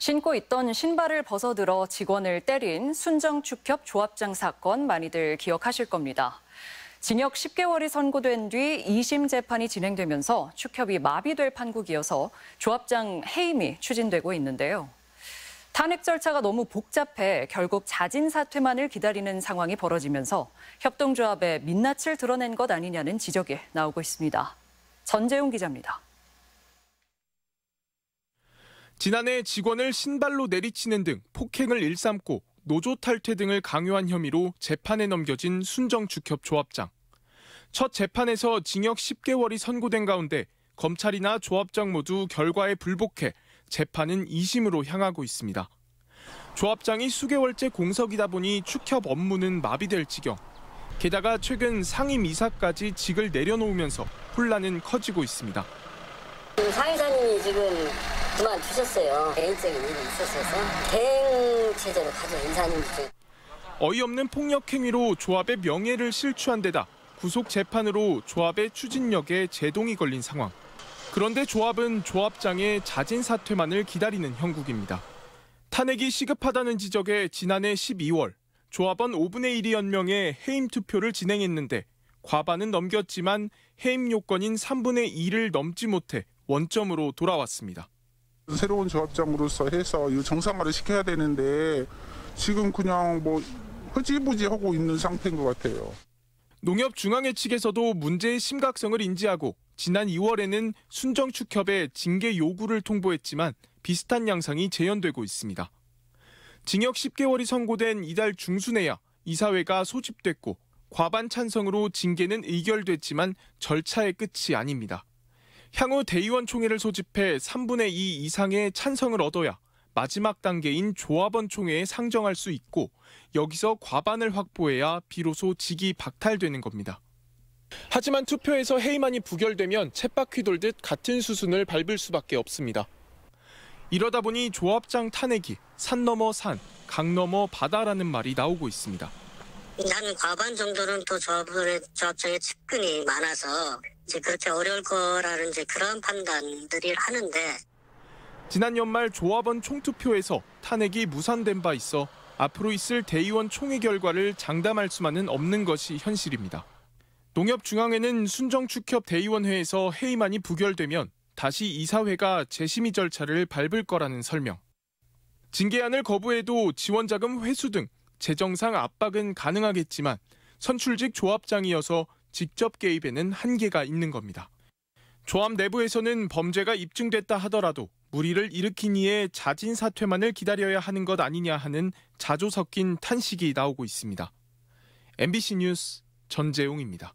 신고 있던 신발을 벗어들어 직원을 때린 순정축협 조합장 사건 많이들 기억하실 겁니다. 징역 10개월이 선고된 뒤 2심 재판이 진행되면서 축협이 마비될 판국이어서 조합장 해임이 추진되고 있는데요. 탄핵 절차가 너무 복잡해 결국 자진 사퇴만을 기다리는 상황이 벌어지면서 협동조합의 민낯을 드러낸 것 아니냐는 지적이 나오고 있습니다. 전재용 기자입니다. 지난해 직원을 신발로 내리치는 등 폭행을 일삼고 노조 탈퇴 등을 강요한 혐의로 재판에 넘겨진 순정 주협 조합장. 첫 재판에서 징역 10개월이 선고된 가운데 검찰이나 조합장 모두 결과에 불복해 재판은 2심으로 향하고 있습니다. 조합장이 수개월째 공석이다 보니 축협 업무는 마비될 지경. 게다가 최근 상임 이사까지 직을 내려놓으면서 혼란은 커지고 있습니다. 그 상임사님이 지금 그만두셨어요. 개인적인 일이 있으셔서 대행 체제로 가족 인사님들 어이없는 폭력 행위로 조합의 명예를 실추한 데다 구속 재판으로 조합의 추진력에 제동이 걸린 상황. 그런데 조합은 조합장의 자진 사퇴만을 기다리는 형국입니다. 탄핵이 시급하다는 지적에 지난해 12월 조합원 5분의 1이 연명해 해임 투표를 진행했는데 과반은 넘겼지만 해임 요건인 3분의 2를 넘지 못해 원점으로 돌아왔습니다. 새로운 조합장으로서 해서 이 정상화를 시켜야 되는데 지금 그냥 뭐 흐지부지 하고 있는 상태인 것 같아요. 농협중앙회 측에서도 문제의 심각성을 인지하고 지난 2월에는 순정축협에 징계 요구를 통보했지만 비슷한 양상이 재현되고 있습니다. 징역 10개월이 선고된 이달 중순에야 이사회가 소집됐고 과반 찬성으로 징계는 의결됐지만 절차의 끝이 아닙니다. 향후 대의원 총회를 소집해 3분의 2 이상의 찬성을 얻어야 마지막 단계인 조합원 총회에 상정할 수 있고 여기서 과반을 확보해야 비로소 직이 박탈되는 겁니다. 하지만 투표에서 해임안이 부결되면 챗바퀴 돌듯 같은 수순을 밟을 수밖에 없습니다. 이러다 보니 조합장 탄핵이 산 넘어 산, 강 넘어 바다라는 말이 나오고 있습니다. 한 과반 정도는 또 저분의 저쪽에 측근이 많아서 이제 그렇게 어려울 거라는 이제 그런 판단들이 하는데 지난 연말 조합원 총투표에서 탄핵이 무산된 바 있어 앞으로 있을 대의원 총회 결과를 장담할 수만은 없는 것이 현실입니다. 농협중앙회는 순정축협 대의원회에서 회의만이 부결되면 다시 이사회가 재심의 절차를 밟을 거라는 설명. 징계안을 거부해도 지원자금 회수 등 재정상 압박은 가능하겠지만 선출직 조합장이어서 직접 개입에는 한계가 있는 겁니다. 조합 내부에서는 범죄가 입증됐다 하더라도 무리를 일으킨 이에 자진 사퇴만을 기다려야 하는 것 아니냐 하는 자조 섞인 탄식이 나오고 있습니다. MBC 뉴스 전재용입니다.